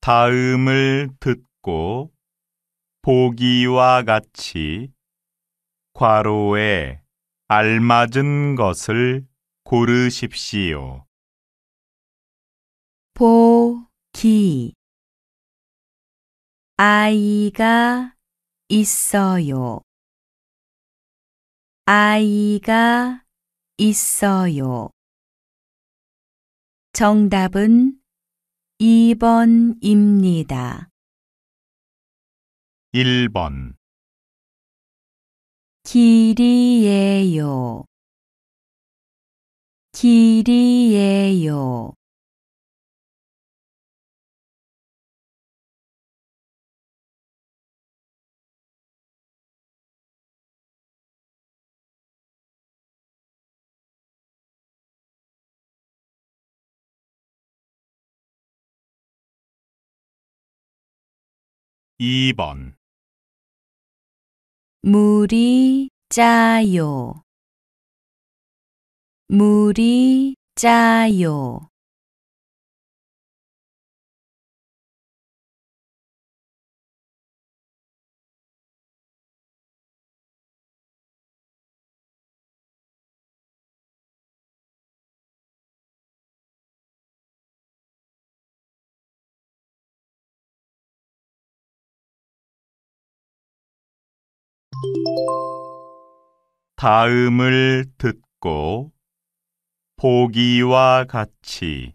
다음을 듣고 보기와 같이 괄호에 알맞은 것을 고르십시오. 보기 아이가 있어요. 아이가 있어요. 정답은 2번입니다. 1번 길이에요. 길이에요. 2번 물이 짜요. 물이 짜요. 다음을 듣고 보기와 같이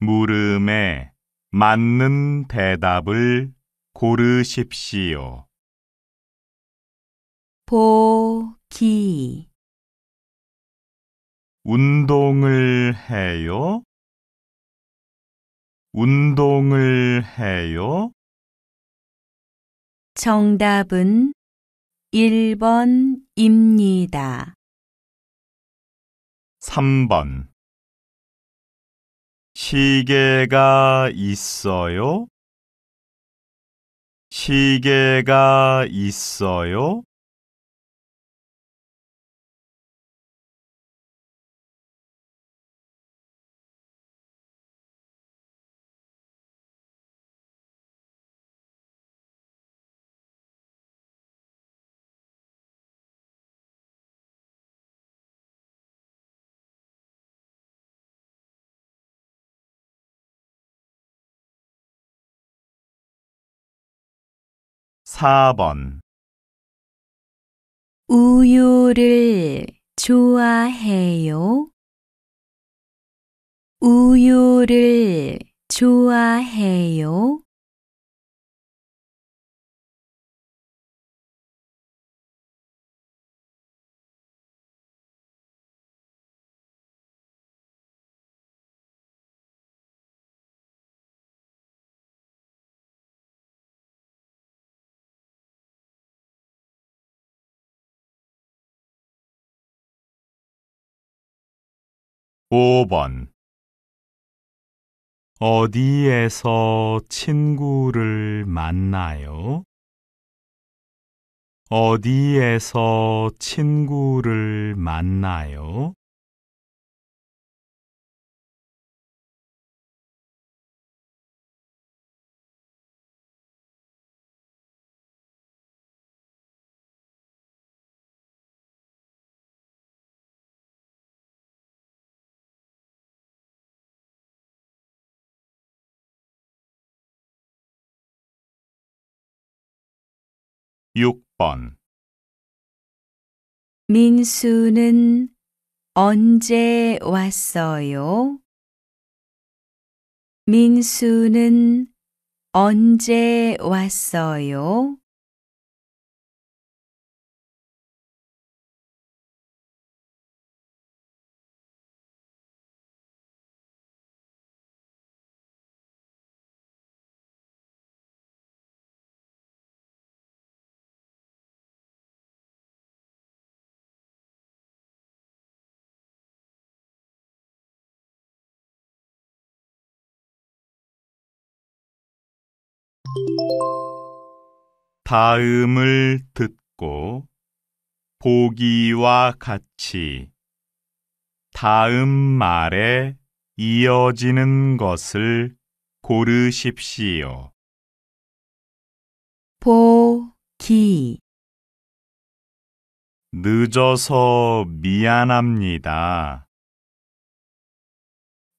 물음에 맞는 대답을 고르십시오. 보기 운동을 해요? 운동을 해요? 정답은 1번입니다. 3번 시계가 있어요? 시계가 있어요? 4번 우유를 좋아해요? 우유를 좋아해요? 5번 어디에서 친구를 만나요? 어디에서 친구를 만나요? 6번 민수는 언제 왔어요? 민수는 언제 왔어요? 다음을 듣고 보기와 같이 다음 말에 이어지는 것을 고르십시오. 보기 늦어서 미안합니다.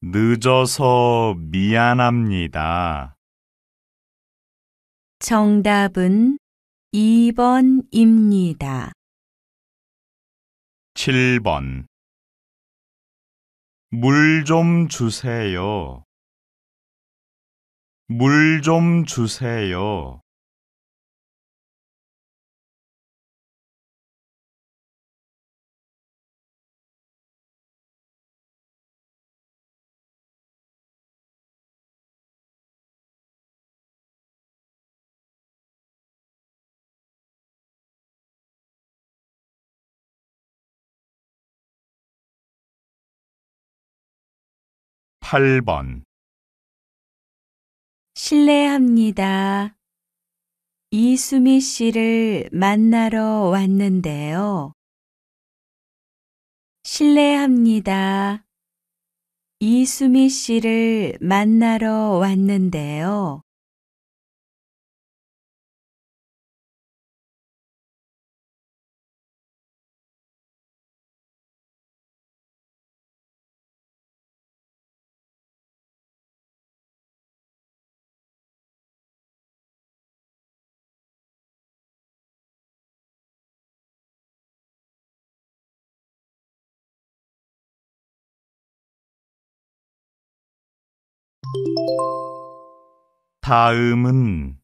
늦어서 미안합니다. 정답은 2번입니다. 7번 물 좀 주세요. 물 좀 주세요. 8번 실례합니다. 이수미 씨를 만나러 왔는데요. 실례합니다. 이수미 씨를 만나러 왔는데요. 다음은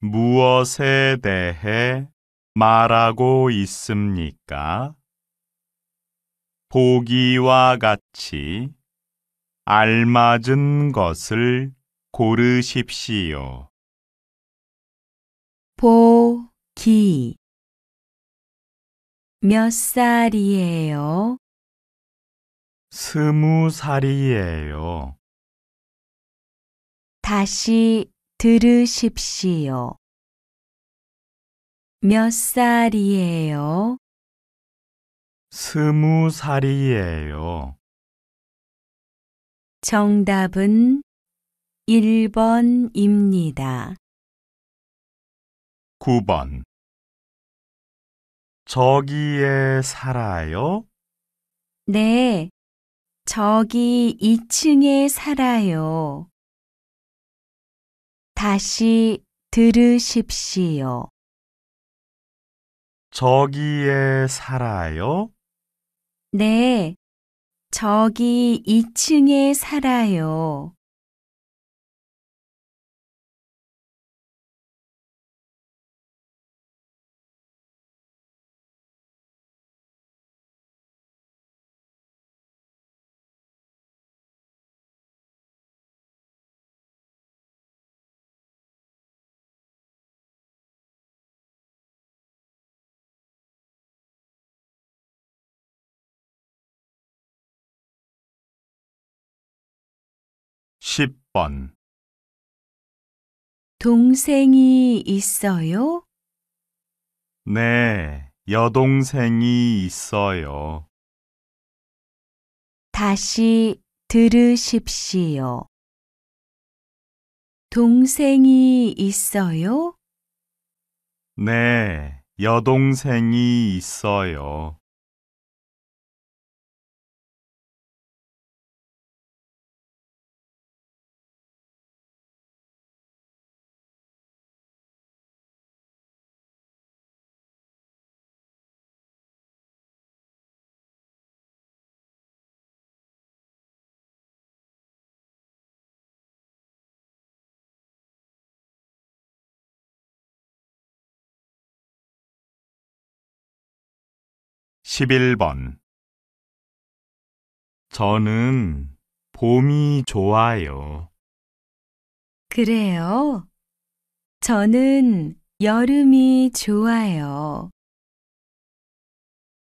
무엇에 대해 말하고 있습니까? 보기와 같이 알맞은 것을 고르십시오. 보기 몇 살이에요? 스무 살이에요. 다시 들으십시오. 몇 살이에요? 스무 살이에요. 정답은 1번입니다. 9번 저기에 살아요? 네, 저기 2층에 살아요. 다시 들으십시오. 저기에 살아요? 네, 저기 2층에 살아요. 10번 동생이 있어요? 네, 여동생이 있어요. 다시 들으십시오. 동생이 있어요? 네, 여동생이 있어요. 11번 저는 봄이 좋아요. 그래요? 저는 여름이 좋아요.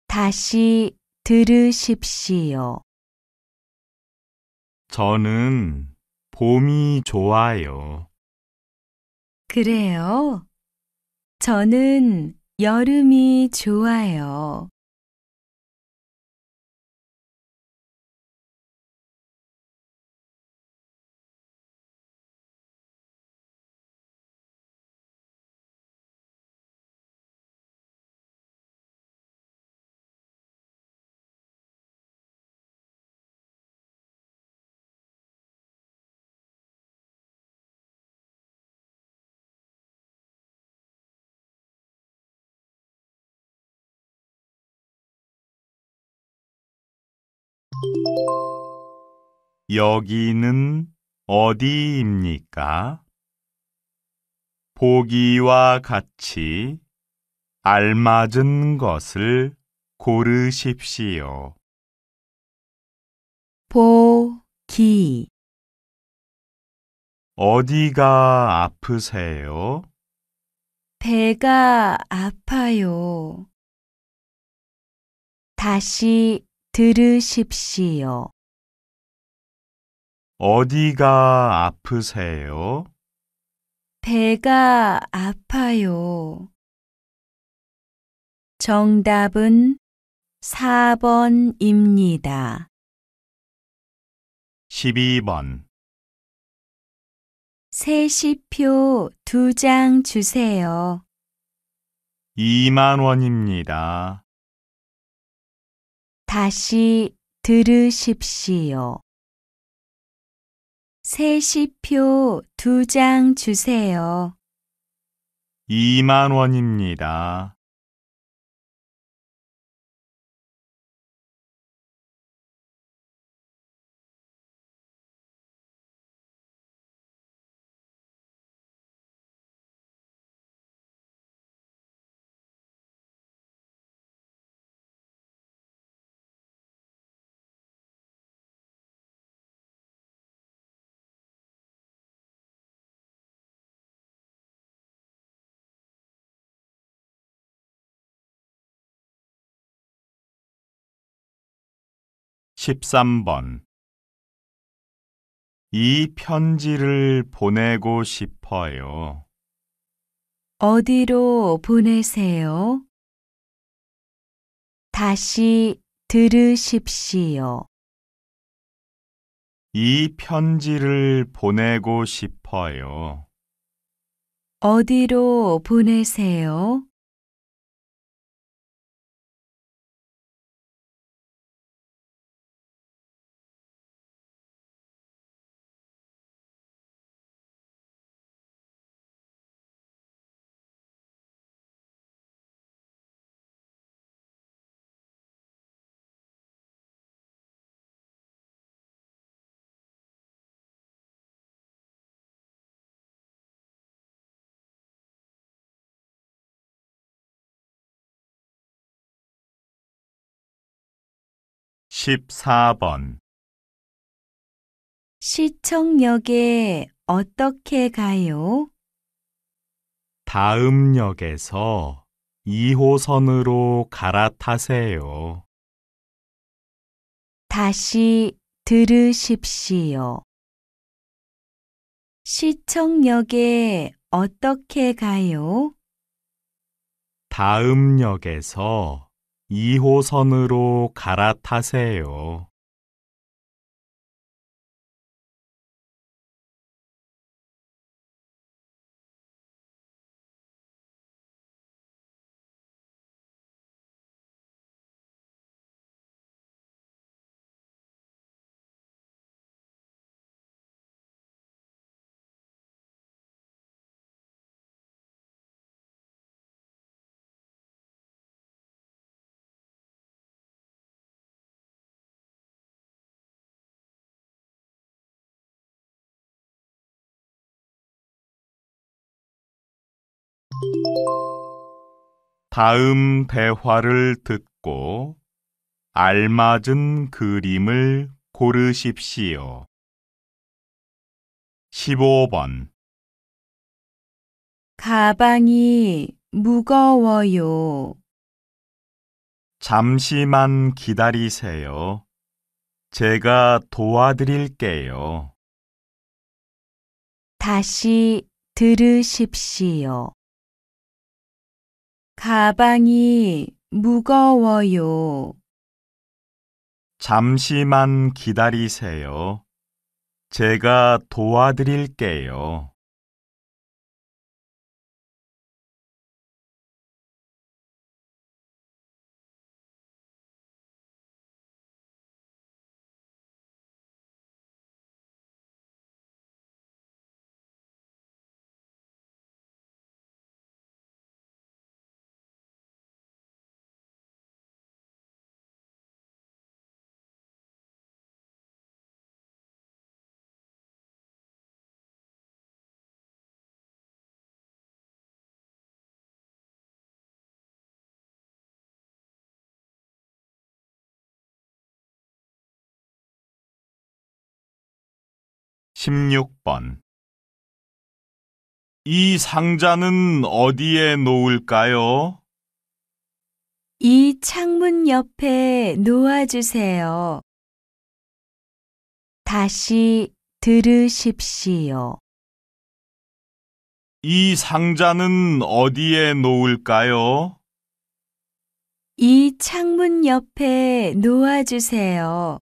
다시 들으십시오. 저는 봄이 좋아요. 그래요? 저는 여름이 좋아요. 여기는 어디입니까? 보기와 같이 알맞은 것을 고르십시오. 보기 어디가 아프세요? 배가 아파요. 다시 들으십시오. 어디가 아프세요? 배가 아파요. 정답은 4번입니다. 12번 세시표 두 장 주세요. 2만 원입니다. 다시 들으십시오. 새 시표 두 장 주세요. 2만 원입니다. 13번 이 편지를 보내고 싶어요. 어디로 보내세요? 다시 들으십시오. 이 편지를 보내고 싶어요. 어디로 보내세요? 14번 시청역에 어떻게 가요? 다음 역에서 2호선으로 갈아타세요. 다시 들으십시오. 시청역에 어떻게 가요? 다음 역에서 2호선으로 갈아타세요. 다음 대화를 듣고 알맞은 그림을 고르십시오. 15번 가방이 무거워요. 잠시만 기다리세요. 제가 도와드릴게요. 다시 들으십시오. 가방이 무거워요. 잠시만 기다리세요. 제가 도와드릴게요. 16번 이 상자는 어디에 놓을까요? 이 창문 옆에 놓아주세요. 다시 들으십시오. 이 상자는 어디에 놓을까요? 이 창문 옆에 놓아주세요.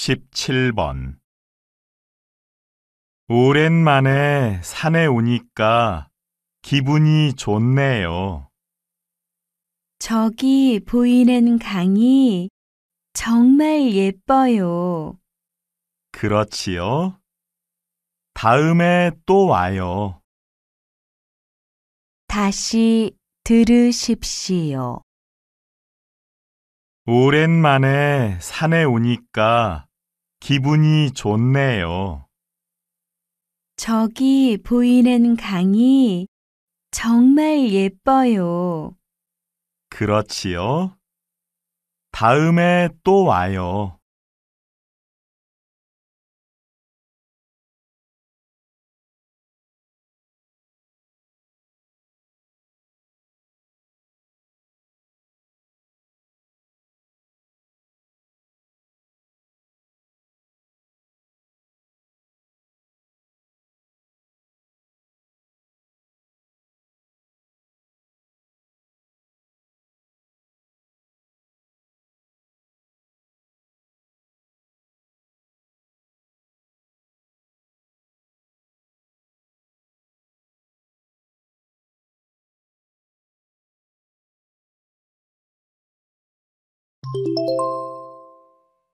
17번 오랜만에 산에 오니까 기분이 좋네요. 저기 보이는 강이 정말 예뻐요. 그렇지요? 다음에 또 와요. 다시 들으십시오. 오랜만에 산에 오니까 기분이 좋네요. 저기 보이는 강이 정말 예뻐요. 그렇지요. 다음에 또 와요.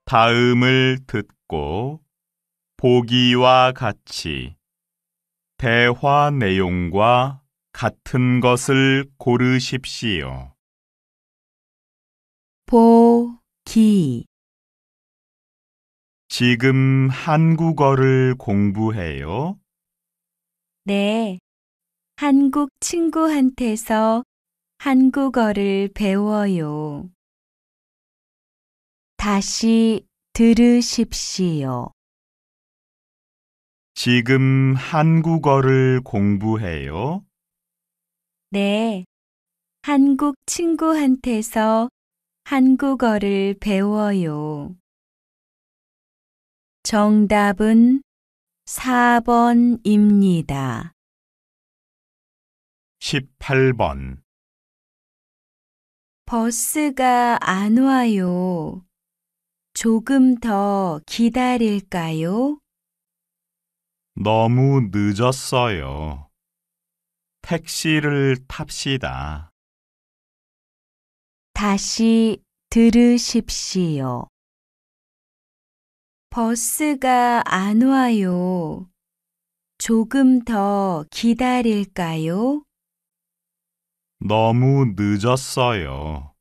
다음을 듣고 보기와 같이 대화 내용과 같은 것을 고르십시오. 보기 지금 한국어를 공부해요? 네. 한국 친구한테서 한국어를 배워요. 다시 들으십시오. 지금 한국어를 공부해요? 네. 한국 친구한테서 한국어를 배워요. 정답은 4번입니다. 18번 버스가 안 와요. 조금 더 기다릴까요? 너무 늦었어요. 택시를 탑시다. 다시 들으십시오. 버스가 안 와요. 조금 더 기다릴까요? 너무 늦었어요.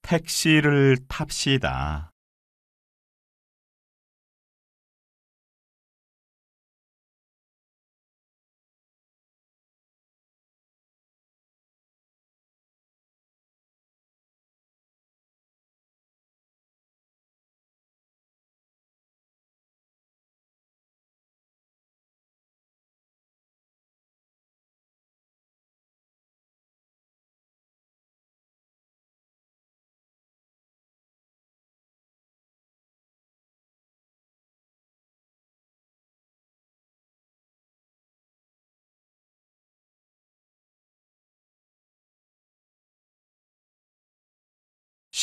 택시를 탑시다.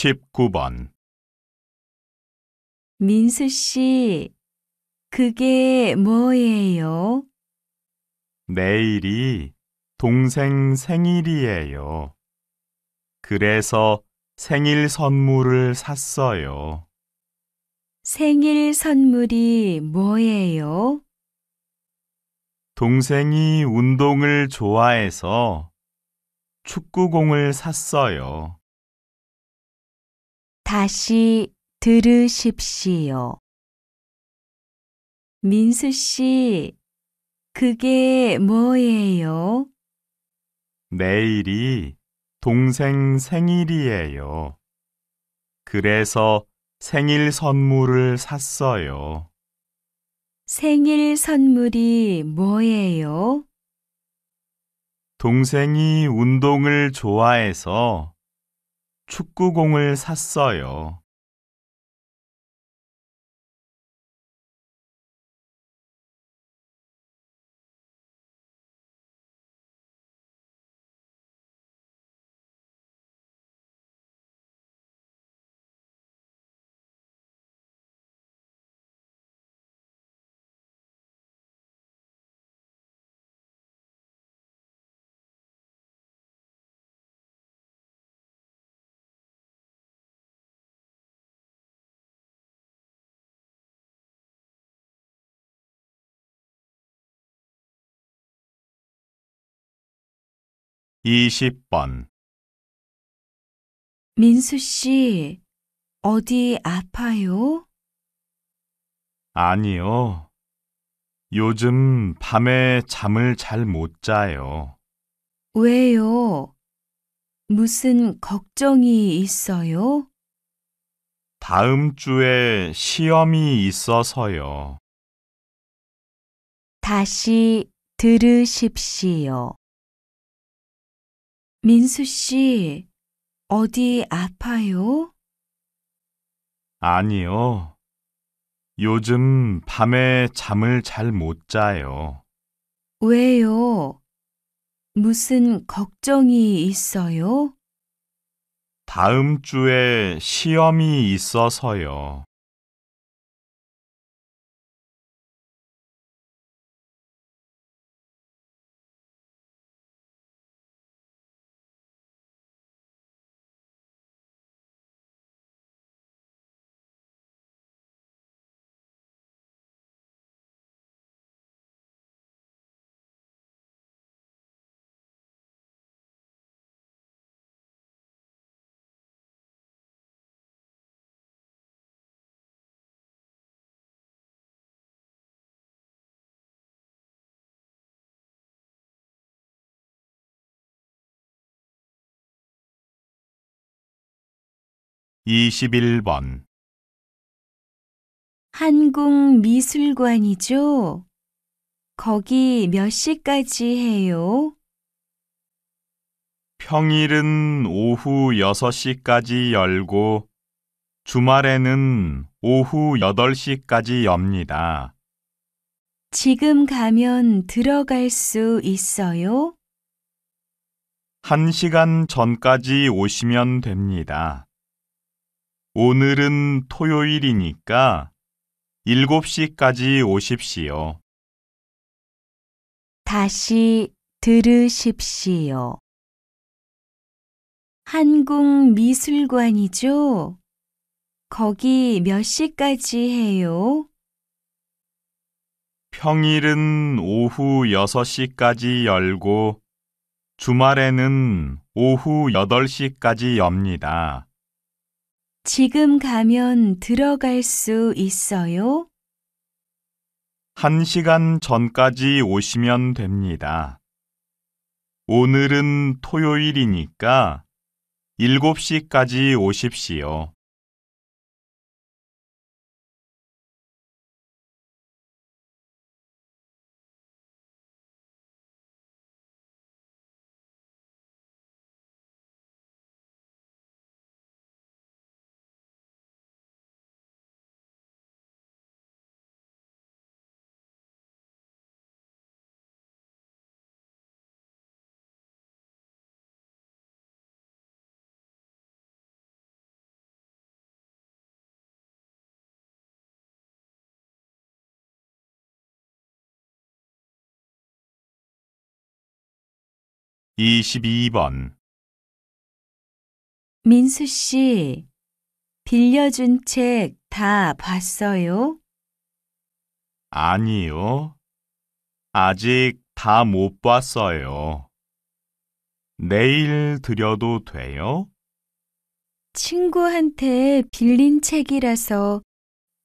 19번 민수 씨, 그게 뭐예요? 내일이 동생 생일이에요. 그래서 생일 선물을 샀어요. 생일 선물이 뭐예요? 동생이 운동을 좋아해서 축구공을 샀어요. 다시 들으십시오. 민수 씨, 그게 뭐예요? 내일이 동생 생일이에요. 그래서 생일 선물을 샀어요. 생일 선물이 뭐예요? 동생이 운동을 좋아해서 축구공을 샀어요. 20번 민수 씨, 어디 아파요? 아니요. 요즘 밤에 잠을 잘 못 자요. 왜요? 무슨 걱정이 있어요? 다음 주에 시험이 있어서요. 다시 들으십시오. 민수 씨, 어디 아파요? 아니요. 요즘 밤에 잠을 잘 못 자요. 왜요? 무슨 걱정이 있어요? 다음 주에 시험이 있어서요. 21번 한국미술관이죠? 거기 몇 시까지 해요? 평일은 오후 6시까지 열고 주말에는 오후 8시까지 엽니다. 지금 가면 들어갈 수 있어요? 한시간 전까지 오시면 됩니다. 오늘은 토요일이니까 7시까지 오십시오. 다시 들으십시오. 한국미술관이죠? 거기 몇 시까지 해요? 평일은 오후 6시까지 열고 주말에는 오후 8시까지 엽니다. 지금 가면 들어갈 수 있어요? 한 시간 전까지 오시면 됩니다. 오늘은 토요일이니까 7시까지 오십시오. 22번 민수 씨, 빌려준 책 다 봤어요? 아니요. 아직 다 못 봤어요. 내일 드려도 돼요? 친구한테 빌린 책이라서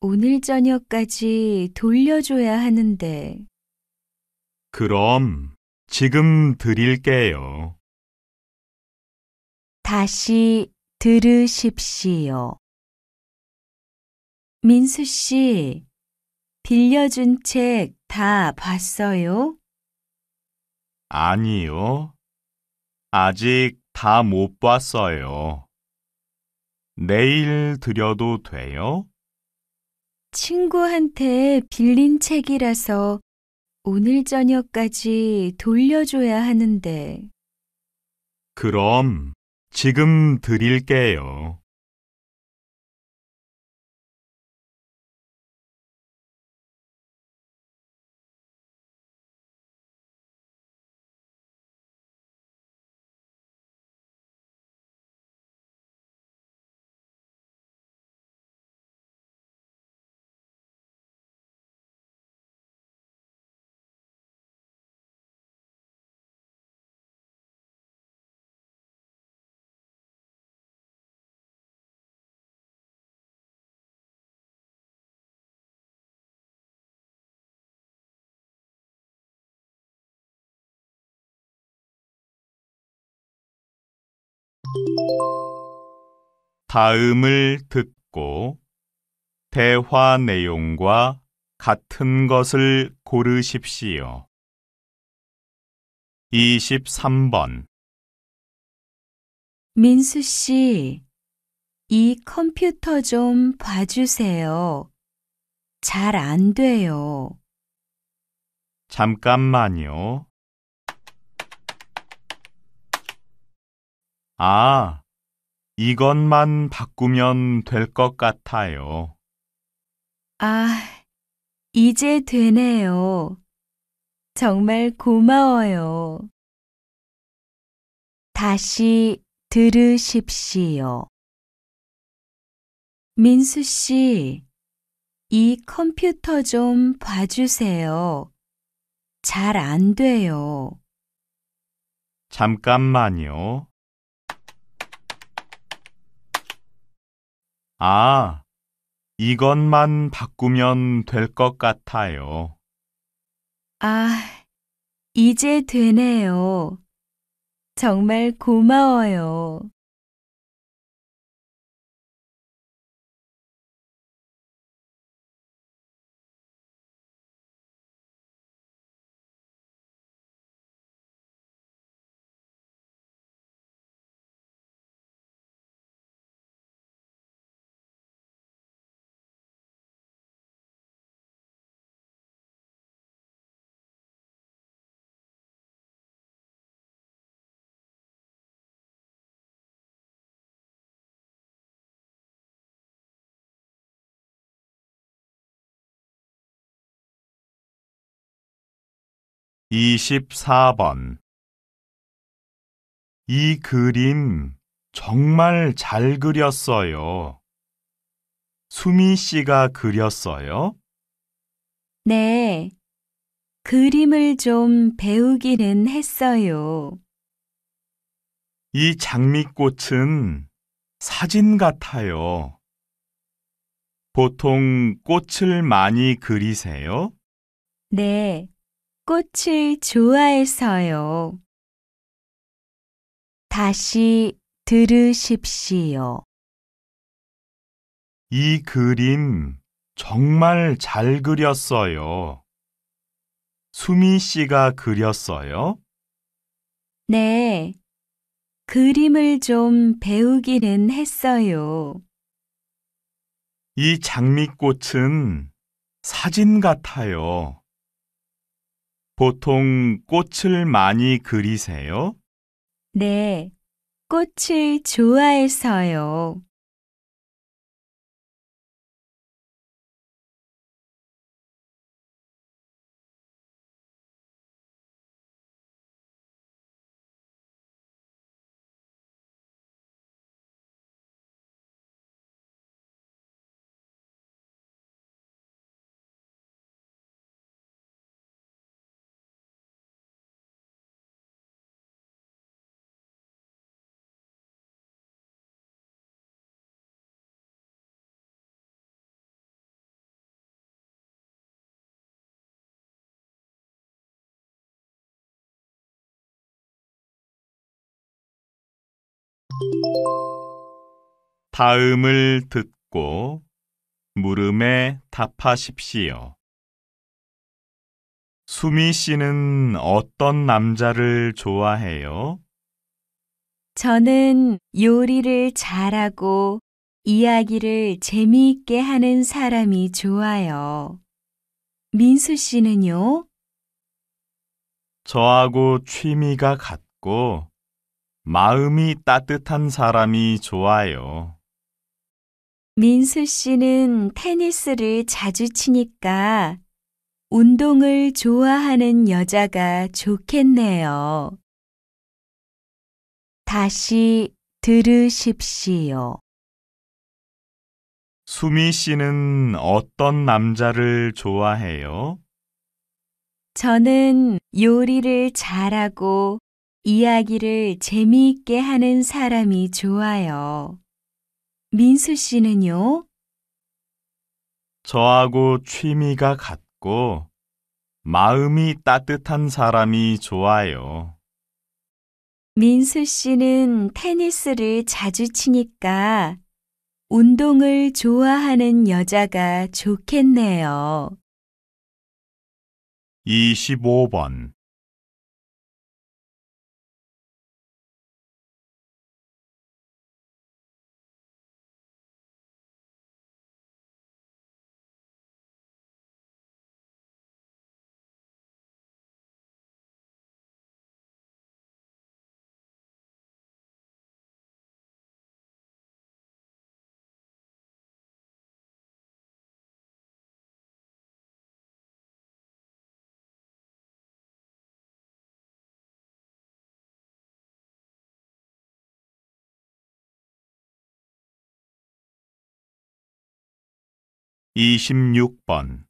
오늘 저녁까지 돌려줘야 하는데. 그럼 지금 드릴게요. 다시 들으십시오. 민수 씨, 빌려준 책 다 봤어요? 아니요. 아직 다 못 봤어요. 내일 드려도 돼요? 친구한테 빌린 책이라서 오늘 저녁까지 돌려줘야 하는데. 그럼 지금 드릴게요. 다음을 듣고 대화 내용과 같은 것을 고르십시오. 23번 민수 씨, 이 컴퓨터 좀 봐주세요. 잘 안 돼요. 잠깐만요. 아, 이것만 바꾸면 될 것 같아요. 아, 이제 되네요. 정말 고마워요. 다시 들으십시오. 민수 씨, 이 컴퓨터 좀 봐주세요. 잘 안 돼요. 잠깐만요. 아, 이것만 바꾸면 될 것 같아요. 아, 이제 되네요. 정말 고마워요. 24번 이 그림 정말 잘 그렸어요. 수미 씨가 그렸어요? 네. 그림을 좀 배우기는 했어요. 이 장미꽃은 사진 같아요. 보통 꽃을 많이 그리세요? 네. 꽃을 좋아해서요. 다시 들으십시오. 이 그림 정말 잘 그렸어요. 수미 씨가 그렸어요? 네. 그림을 좀 배우기는 했어요. 이 장미꽃은 사진 같아요. 보통 꽃을 많이 그리세요? 네, 꽃을 좋아해서요. 다음을 듣고 물음에 답하십시오. 수미 씨는 어떤 남자를 좋아해요? 저는 요리를 잘하고 이야기를 재미있게 하는 사람이 좋아요. 민수 씨는요? 저하고 취미가 같고 마음이 따뜻한 사람이 좋아요. 민수 씨는 테니스를 자주 치니까 운동을 좋아하는 여자가 좋겠네요. 다시 들으십시오. 수미 씨는 어떤 남자를 좋아해요? 저는 요리를 잘하고 이야기를 재미있게 하는 사람이 좋아요. 민수 씨는요? 저하고 취미가 같고 마음이 따뜻한 사람이 좋아요. 민수 씨는 테니스를 자주 치니까 운동을 좋아하는 여자가 좋겠네요. 25번 26번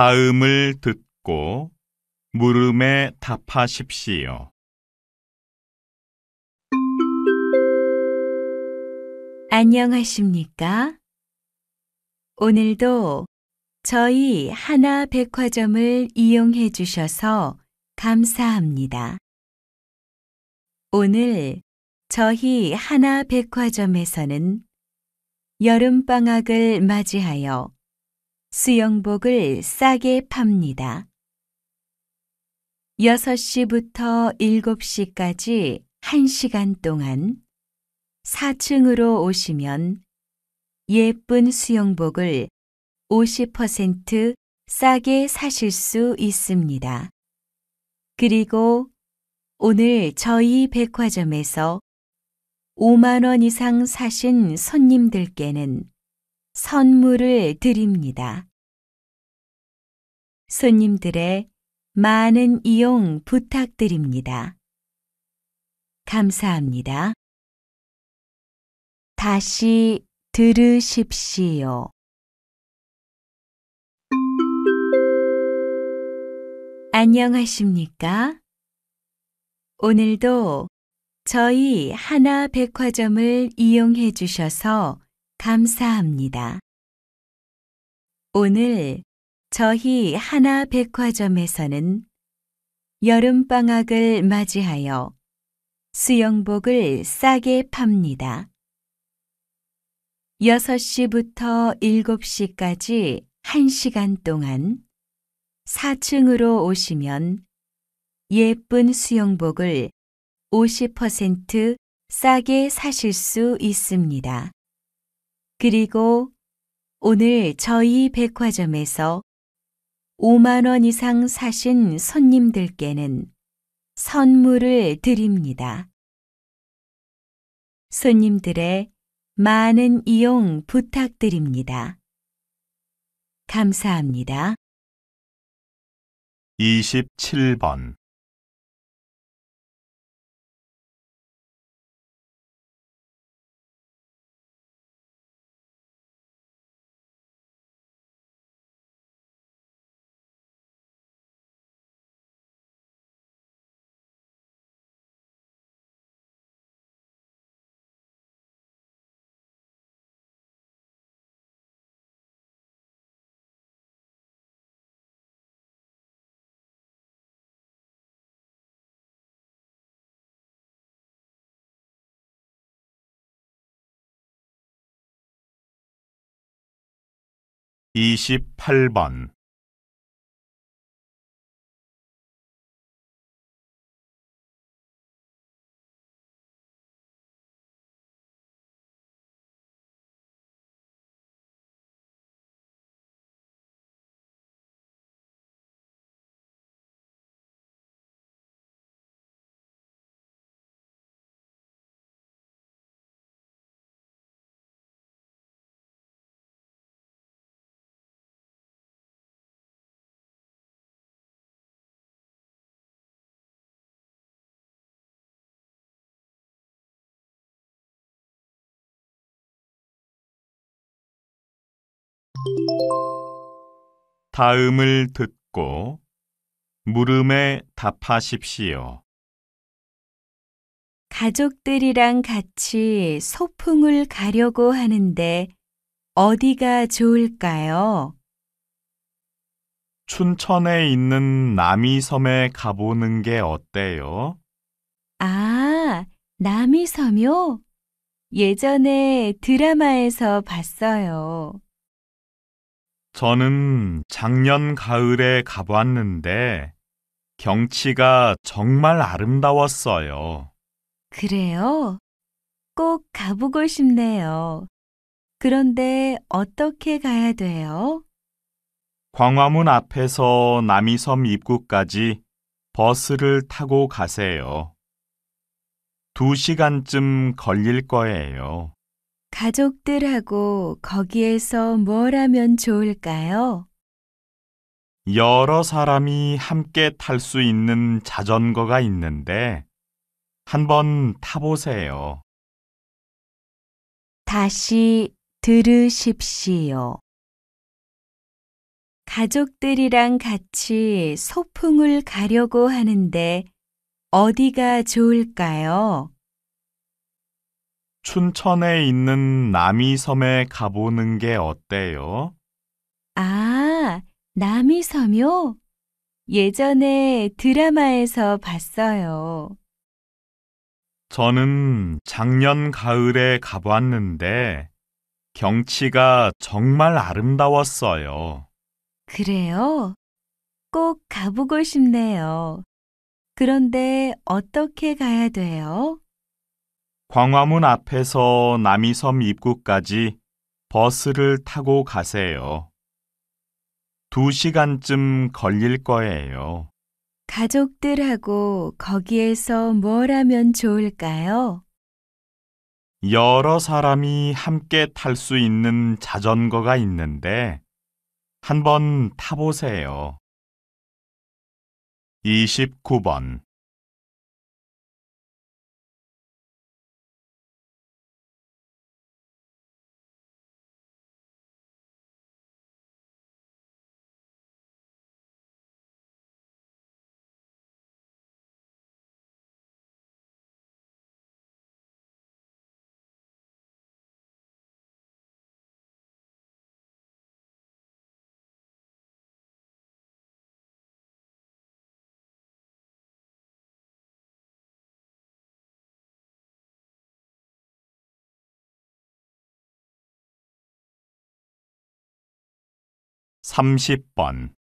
다음을 듣고 물음에 답하십시오. 안녕하십니까? 오늘도 저희 하나 백화점을 이용해 주셔서 감사합니다. 오늘 저희 하나 백화점에서는 여름방학을 맞이하여 수영복을 싸게 팝니다. 6시부터 7시까지 1시간 동안 4층으로 오시면 예쁜 수영복을 50% 싸게 사실 수 있습니다. 그리고 오늘 저희 백화점에서 5만원 이상 사신 손님들께는 선물을 드립니다. 손님들의 많은 이용 부탁드립니다. 감사합니다. 다시 들으십시오. 안녕하십니까? 오늘도 저희 하나 백화점을 이용해 주셔서 감사합니다. 오늘 저희 하나 백화점에서는 여름방학을 맞이하여 수영복을 싸게 팝니다. 6시부터 7시까지 1시간 동안 4층으로 오시면 예쁜 수영복을 50% 싸게 사실 수 있습니다. 그리고 오늘 저희 백화점에서 5만원 이상 사신 손님들께는 선물을 드립니다. 손님들의 많은 이용 부탁드립니다. 감사합니다. 27번 28번 다음을 듣고 물음에 답하십시오. 가족들이랑 같이 소풍을 가려고 하는데 어디가 좋을까요? 춘천에 있는 남이섬에 가보는 게 어때요? 아, 남이섬요? 예전에 드라마에서 봤어요. 저는 작년 가을에 가봤는데 경치가 정말 아름다웠어요. 그래요? 꼭 가보고 싶네요. 그런데 어떻게 가야 돼요? 광화문 앞에서 남이섬 입구까지 버스를 타고 가세요. 두시간쯤 걸릴 거예요. 가족들하고 거기에서 뭘 하면 좋을까요? 여러 사람이 함께 탈 수 있는 자전거가 있는데 한 번 타보세요. 다시 들으십시오. 가족들이랑 같이 소풍을 가려고 하는데 어디가 좋을까요? 춘천에 있는 남이섬에 가보는 게 어때요? 아, 남이섬요? 예전에 드라마에서 봤어요. 저는 작년 가을에 가봤는데 경치가 정말 아름다웠어요. 그래요? 꼭 가보고 싶네요. 그런데 어떻게 가야 돼요? 광화문 앞에서 남이섬 입구까지 버스를 타고 가세요. 두 시간쯤 걸릴 거예요. 가족들하고 거기에서 뭘 하면 좋을까요? 여러 사람이 함께 탈 수 있는 자전거가 있는데 한번 타보세요. 29번 30번